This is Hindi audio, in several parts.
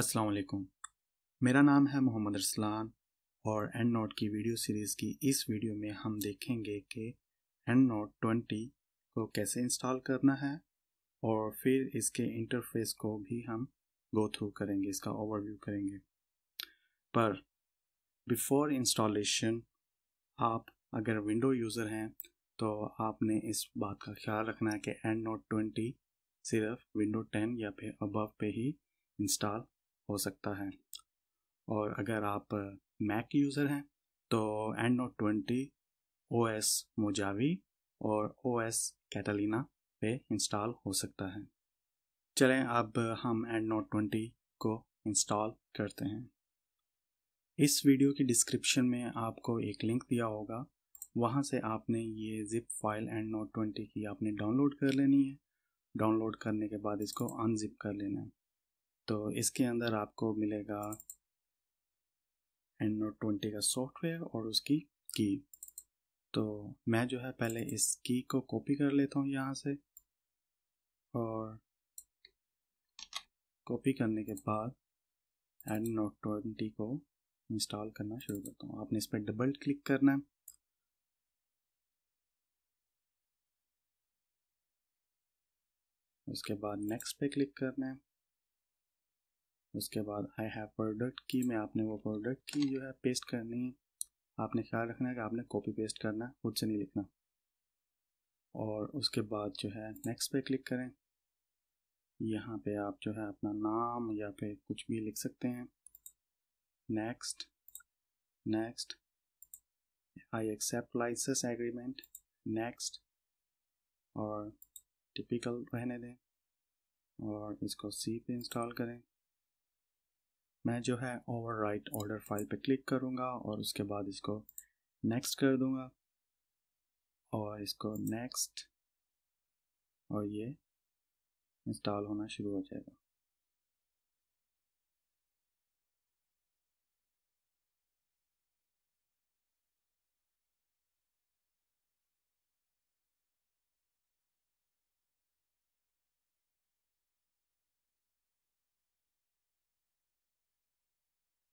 अस्सलाम वालेकुम मेरा नाम है मोहम्मद अरसलान और एंड नोट की वीडियो सीरीज़ की इस वीडियो में हम देखेंगे कि एंड नोट ट्वेंटी को कैसे इंस्टॉल करना है और फिर इसके इंटरफेस को भी हम गो थ्रू करेंगे इसका ओवरव्यू करेंगे पर बिफोर इंस्टॉलेशन आप अगर विंडो यूज़र हैं तो आपने इस बात का ख्याल रखना है कि एंड नोट ट्वेंटी सिर्फ विंडो टेन या फिर अबव पे ही इंस्टॉल हो सकता है और अगर आप मैक यूज़र हैं तो EndNote twenty O S Mojave और ओ एस कैटलिना पे इंस्टॉल हो सकता है चलें अब हम एंड नोट ट्वेंटी को इंस्टॉल करते हैं इस वीडियो की डिस्क्रिप्शन में आपको एक लिंक दिया होगा वहाँ से आपने ये zip file EndNote twenty की आपने डाउनलोड कर लेनी है डाउनलोड करने के बाद इसको अनजिप कर लेना है तो इसके अंदर आपको मिलेगा एंड नोट ट्वेंटी का सॉफ्टवेयर और उसकी की तो मैं जो है पहले इस की को कॉपी कर लेता हूँ यहाँ से और कॉपी करने के बाद एंड नोट ट्वेंटी को इंस्टॉल करना शुरू करता हूँ आपने इस पर डबल क्लिक करना है उसके बाद नेक्स्ट पे क्लिक करना है उसके बाद आई हैव प्रोडक्ट की मैं आपने वो प्रोडक्ट की जो है पेस्ट करनी है आपने ख्याल रखना है कि आपने कॉपी पेस्ट करना है खुद से नहीं लिखना और उसके बाद जो है नेक्स्ट पे क्लिक करें यहाँ पे आप जो है अपना नाम या फिर कुछ भी लिख सकते हैं next next I accept license agreement next और टिपिकल रहने दें और इसको सी पे इंस्टॉल करें मैं जो है ओवर राइट ऑर्डर फाइल पे क्लिक करूँगा और उसके बाद इसको नेक्स्ट कर दूँगा और इसको नेक्स्ट और ये इंस्टॉल होना शुरू हो जाएगा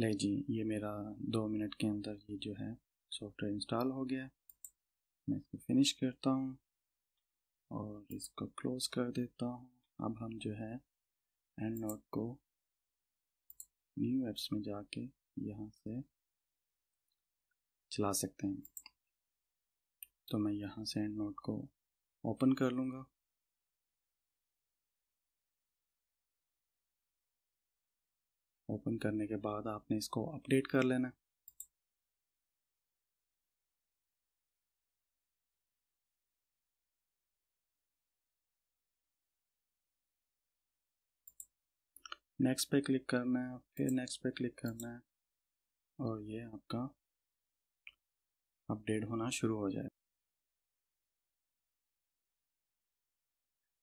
ले जी ये मेरा दो मिनट के अंदर ये जो है सॉफ्टवेयर इंस्टॉल हो गया मैं इसको फिनिश करता हूँ और इसको क्लोज कर देता हूँ अब हम जो है एंड नोट को न्यू एप्स में जाके यहाँ से चला सकते हैं तो मैं यहाँ से एंड नोट को ओपन कर लूँगा ओपन करने के बाद आपने इसको अपडेट कर लेना नेक्स्ट पे क्लिक करना है फिर नेक्स्ट पे क्लिक करना है और ये आपका अपडेट होना शुरू हो जाए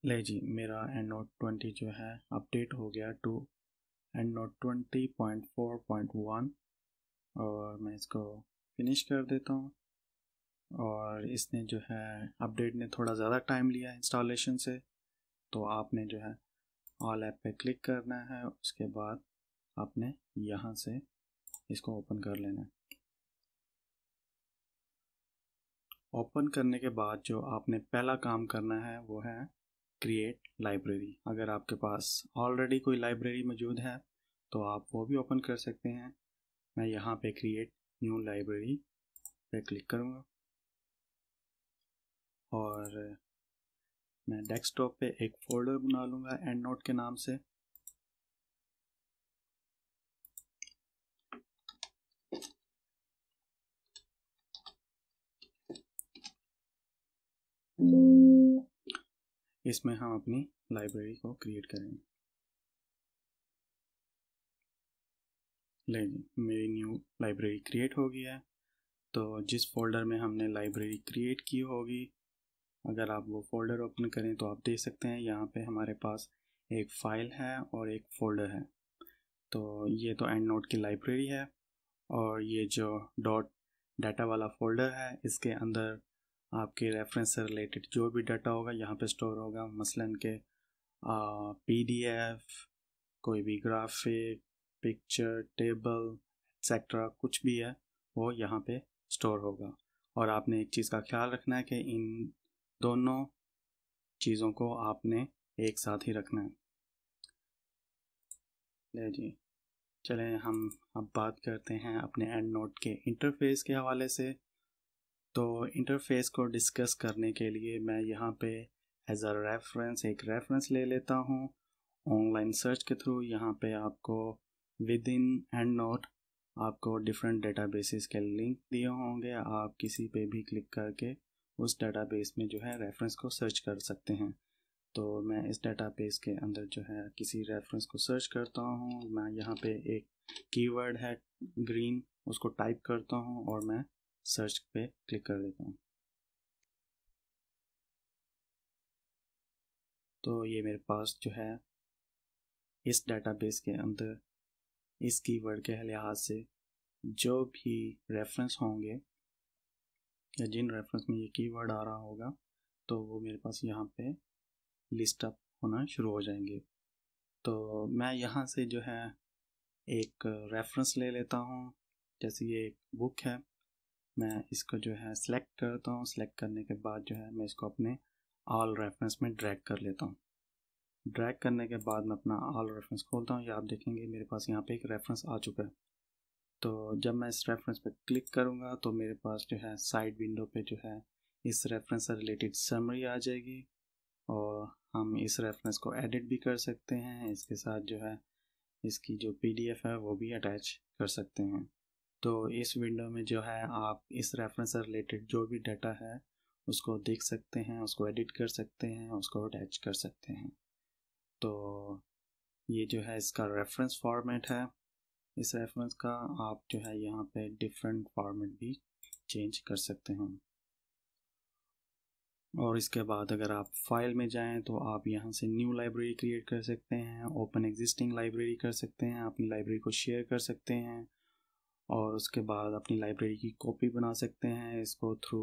ले जी मेरा एंड नोट ट्वेंटी जो है अपडेट हो गया to EndNote twenty point four point one और मैं इसको फिनिश कर देता हूँ और इसने जो है अपडेट ने थोड़ा ज़्यादा टाइम लिया इंस्टॉलेशन से तो आपने जो है ऑल ऐप पे क्लिक करना है उसके बाद आपने यहाँ से इसको ओपन कर लेना है ओपन करने के बाद जो आपने पहला काम करना है वो है क्रिएट लाइब्रेरी अगर आपके पास ऑलरेडी कोई लाइब्रेरी मौजूद है तो आप वो भी ओपन कर सकते हैं मैं यहाँ पे क्रिएट न्यू लाइब्रेरी पे क्लिक करूँगा और मैं डेस्कटॉप पे एक फोल्डर बना लूँगा एंड नोट के नाम से इसमें हम अपनी लाइब्रेरी को क्रिएट करेंगे ले मेरी न्यू लाइब्रेरी क्रिएट हो गई है तो जिस फोल्डर में हमने लाइब्रेरी क्रिएट की होगी अगर आप वो फोल्डर ओपन करें तो आप देख सकते हैं यहाँ पे हमारे पास एक फ़ाइल है और एक फ़ोल्डर है तो ये तो एंड नोट की लाइब्रेरी है और ये जो डॉट डाटा वाला फोल्डर है इसके अंदर आपके रेफरेंस से रिलेटेड जो भी डाटा होगा यहाँ पे स्टोर होगा मसलन के पीडीएफ कोई भी ग्राफिक पिक्चर टेबल एक्सेट्रा कुछ भी है वो यहाँ पे स्टोर होगा और आपने एक चीज़ का ख्याल रखना है कि इन दोनों चीज़ों को आपने एक साथ ही रखना है ले जी चलें हम अब बात करते हैं अपने एंड नोट के इंटरफेस के हवाले से तो इंटरफेस को डिस्कस करने के लिए मैं यहाँ पे एज अ रेफरेंस एक रेफरेंस ले लेता हूँ ऑनलाइन सर्च के थ्रू यहाँ पे आपको विद इन एंड नोट आपको डिफरेंट डेटाबेसेस के लिंक दिए होंगे आप किसी पे भी क्लिक करके उस डेटाबेस में जो है रेफरेंस को सर्च कर सकते हैं तो मैं इस डेटाबेस के अंदर जो है किसी रेफरेंस को सर्च करता हूँ मैं यहाँ पे एक कीवर्ड है ग्रीन उसको टाइप करता हूँ और मैं सर्च पे क्लिक कर देता हूँ तो ये मेरे पास जो है इस बेस के अंदर इस कीवर्ड के लिहाज से जो भी रेफरेंस होंगे या जिन रेफरेंस में ये कीवर्ड आ रहा होगा तो वो मेरे पास यहाँ पे लिस्ट अप होना शुरू हो जाएंगे तो मैं यहाँ से जो है एक रेफरेंस ले लेता हूँ जैसे ये एक बुक है मैं इसको जो है सेलेक्ट करता हूँ सेलेक्ट करने के बाद जो है मैं इसको अपने ऑल रेफरेंस में ड्रैग कर लेता हूँ ड्रैग करने के बाद मैं अपना ऑल रेफरेंस खोलता हूँ या आप देखेंगे मेरे पास यहाँ पे एक रेफरेंस आ चुका है तो जब मैं इस रेफरेंस पे क्लिक करूँगा तो मेरे पास जो है साइड विंडो पे जो है इस रेफरेंस से रिलेटेड समरी आ जाएगी और हम इस रेफरेंस को एडिट भी कर सकते हैं इसके साथ जो है इसकी जो पी है वो भी अटैच कर सकते हैं तो इस विंडो में जो है आप इस रेफरेंस से रिलेटेड जो भी डाटा है उसको देख सकते हैं उसको एडिट कर सकते हैं उसको अटैच कर सकते हैं तो ये जो है इसका रेफरेंस फॉर्मेट है इस रेफरेंस का आप जो है यहाँ पे डिफरेंट फॉर्मेट भी चेंज कर सकते हैं और इसके बाद अगर आप फाइल में जाएं तो आप यहाँ से न्यू लाइब्रेरी क्रिएट कर सकते हैं ओपन एग्जिस्टिंग लाइब्रेरी कर सकते हैं अपनी लाइब्रेरी को शेयर कर सकते हैं और उसके बाद अपनी लाइब्रेरी की कॉपी बना सकते हैं इसको थ्रू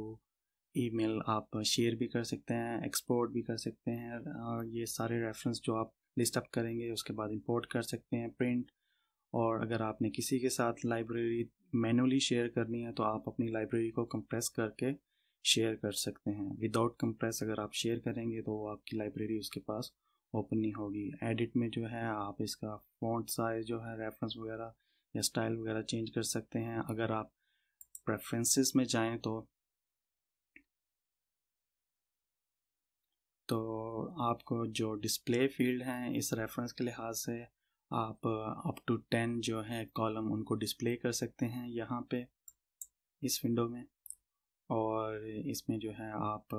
ईमेल आप शेयर भी कर सकते हैं एक्सपोर्ट भी कर सकते हैं और ये सारे रेफरेंस जो आप लिस्ट अप करेंगे उसके बाद इंपोर्ट कर सकते हैं प्रिंट और अगर आपने किसी के साथ लाइब्रेरी मैनुअली शेयर करनी है तो आप अपनी लाइब्रेरी को कंप्रेस करके शेयर कर सकते हैं विदाउट कंप्रेस अगर आप शेयर करेंगे तो आपकी लाइब्रेरी उसके पास ओपन नहीं होगी एडिट में जो है आप इसका फॉन्ट साइज जो है रेफरेंस वगैरह या स्टाइल वगैरह चेंज कर सकते हैं अगर आप प्रेफरेंसेस में जाएं तो तो आपको जो डिस्प्ले फील्ड हैं इस रेफरेंस के लिहाज से आप अप टू टेन जो है कॉलम उनको डिस्प्ले कर सकते हैं यहाँ पे इस विंडो में और इसमें जो है आप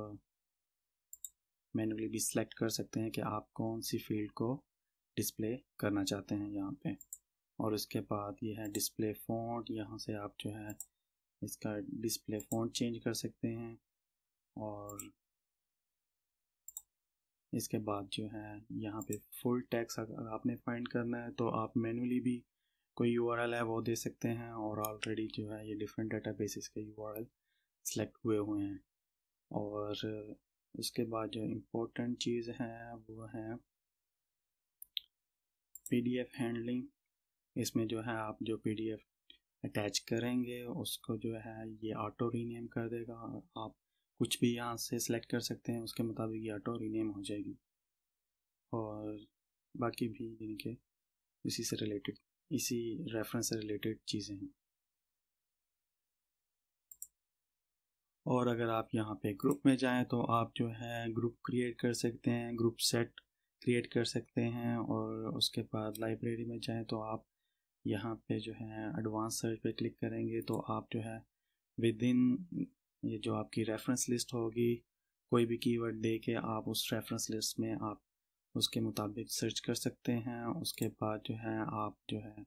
मैनुअली भी सिलेक्ट कर सकते हैं कि आप कौन सी फील्ड को डिस्प्ले करना चाहते हैं यहाँ पे और उसके बाद ये है डिस्प्ले फ़ॉन्ट यहाँ से आप जो है इसका डिस्प्ले फ़ॉन्ट चेंज कर सकते हैं और इसके बाद जो है यहाँ पे फुल टैक्स अगर आपने फाइंड करना है तो आप मैनुअली भी कोई यू है वो दे सकते हैं और ऑलरेडी जो है ये डिफरेंट डाटा बेसिस के यू आर सेलेक्ट हुए हुए हैं और उसके बाद जो इम्पोर्टेंट चीज़ है वो है पीडीएफ हैंडलिंग इसमें जो है आप जो पी अटैच करेंगे उसको जो है ये ऑटो रीनेम कर देगा आप कुछ भी यहाँ से सिलेक्ट कर सकते हैं उसके मुताबिक ये ऑटो रीनेम हो जाएगी और बाकी भी इनके इसी से रिलेटेड इसी रेफरेंस से रिलेटेड चीज़ें हैं और अगर आप यहाँ पे ग्रुप में जाएं तो आप जो है ग्रुप क्रिएट कर सकते हैं ग्रुप सेट क्रिएट कर सकते हैं और उसके बाद लाइब्रेरी में जाएं तो आप यहाँ पे जो है एडवांस सर्च पे क्लिक करेंगे तो आप जो है विद इन ये जो आपकी रेफरेंस लिस्ट होगी कोई भी कीवर्ड दे के आप उस रेफरेंस लिस्ट में आप उसके मुताबिक सर्च कर सकते हैं उसके बाद जो है आप जो है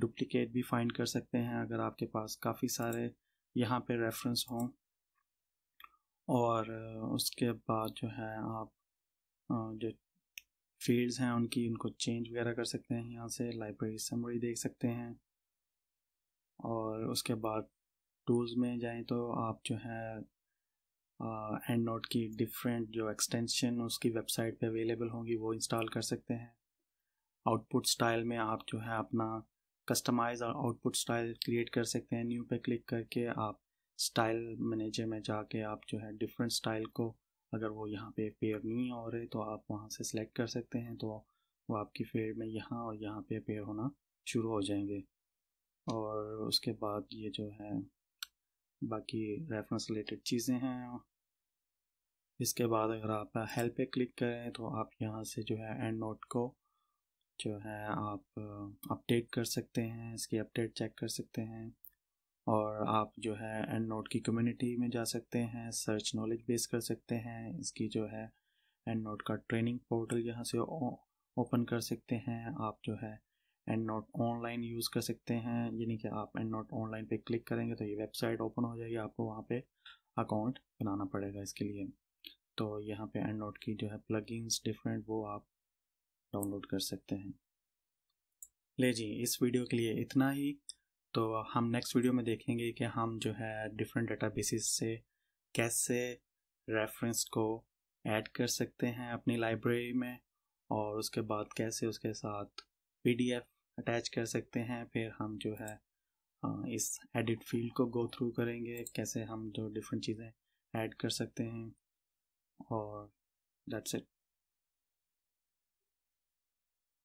डुप्लिकेट भी फाइंड कर सकते हैं अगर आपके पास काफ़ी सारे यहाँ पे रेफरेंस हों और उसके बाद जो है आप जो फील्ड्स हैं उनकी उनको चेंज वगैरह कर सकते हैं यहाँ से लाइब्रेरी समरी देख सकते हैं और उसके बाद टूल्स में जाएं तो आप जो है एंड नोट की डिफरेंट जो एक्सटेंशन उसकी वेबसाइट पे अवेलेबल होंगी वो इंस्टॉल कर सकते हैं आउटपुट स्टाइल में आप जो है अपना कस्टमाइज और आउटपुट स्टाइल क्रिएट कर सकते हैं न्यू पे क्लिक करके आप स्टाइल मैनेजर में जाके आप जो है डिफरेंट स्टाइल को अगर वो यहाँ पे पेयर नहीं हो रहे तो आप वहाँ से सिलेक्ट कर सकते हैं तो वो आपकी फील्ड में यहाँ और यहाँ पे पेयर होना शुरू हो जाएंगे और उसके बाद ये जो है बाकी रेफरेंस रिलेटेड चीज़ें हैं इसके बाद अगर आप हेल्प पे क्लिक करें तो आप यहाँ से जो है एंड नोट को जो है आप अपडेट कर सकते हैं इसकी अपडेट चेक कर सकते हैं और आप जो है एंड नोट की कम्युनिटी में जा सकते हैं सर्च नॉलेज बेस कर सकते हैं इसकी जो है एंड नोट का ट्रेनिंग पोर्टल यहाँ से ओपन कर सकते हैं आप जो है एंड नोट ऑनलाइन यूज़ कर सकते हैं यानी कि आप एंड नोट ऑनलाइन पे क्लिक करेंगे तो ये वेबसाइट ओपन हो जाएगी आपको वहाँ पे अकाउंट बनाना पड़ेगा इसके लिए तो यहाँ पे एंड नोट की जो है प्लगइन्स डिफरेंट वो आप डाउनलोड कर सकते हैं ले जी इस वीडियो के लिए इतना ही तो हम नेक्स्ट वीडियो में देखेंगे कि हम जो है डिफरेंट बेसिस से कैसे रेफरेंस को ऐड कर सकते हैं अपनी लाइब्रेरी में और उसके बाद कैसे उसके साथ पीडीएफ अटैच कर सकते हैं फिर हम जो है इस एडिट फील्ड को गो थ्रू करेंगे कैसे हम जो डिफरेंट चीज़ें ऐड कर सकते हैं और दैट्स इट